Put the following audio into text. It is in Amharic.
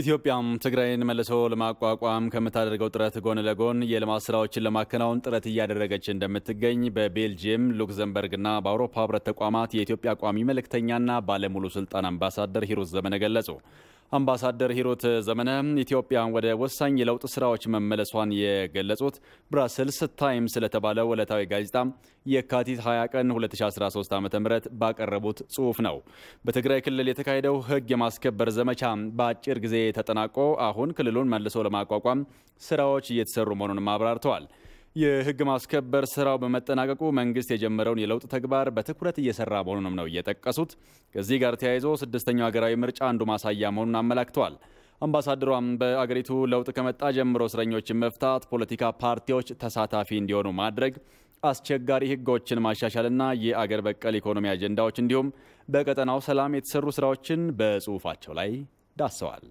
ኢትዮጵያም ትግራይን መልሶ ለማቋቋም ከምታደርገው ጥረት ጎን ለጎን የልማት ስራዎችን ለማከናወን ጥረት እያደረገች እንደምትገኝ በቤልጅየም ሉክዘምበርግና በአውሮፓ ህብረት ተቋማት የኢትዮጵያ ቋሚ መልእክተኛና ባለሙሉ ስልጣን አምባሳደር ሂሩት ዘመነ ገለጹ። አምባሳደር ሂሮት ዘመነ ኢትዮጵያን ወደ ወሳኝ የለውጥ ስራዎች መመለሷን የገለጹት ብራስልስ ታይምስ ስለተባለው ዕለታዊ ጋዜጣ የካቲት 20 ቀን 2013 ዓ ም ባቀረቡት ጽሑፍ ነው። በትግራይ ክልል የተካሄደው ህግ የማስከበር ዘመቻ በአጭር ጊዜ ተጠናቆ አሁን ክልሉን መልሶ ለማቋቋም ስራዎች እየተሰሩ መሆኑንም አብራርተዋል። የህግ ማስከበር ስራው በመጠናቀቁ መንግስት የጀመረውን የለውጥ ተግባር በትኩረት እየሰራ መሆኑንም ነው የጠቀሱት። ከዚህ ጋር ተያይዞ ስድስተኛው ሀገራዊ ምርጫ አንዱ ማሳያ መሆኑን አመላክተዋል። አምባሳደሯም በአገሪቱ ለውጥ ከመጣ ጀምሮ እስረኞችን መፍታት፣ ፖለቲካ ፓርቲዎች ተሳታፊ እንዲሆኑ ማድረግ፣ አስቸጋሪ ህጎችን ማሻሻልና የአገር በቀል ኢኮኖሚ አጀንዳዎች እንዲሁም በቀጠናው ሰላም የተሰሩ ስራዎችን በጽሁፋቸው ላይ ዳሰዋል።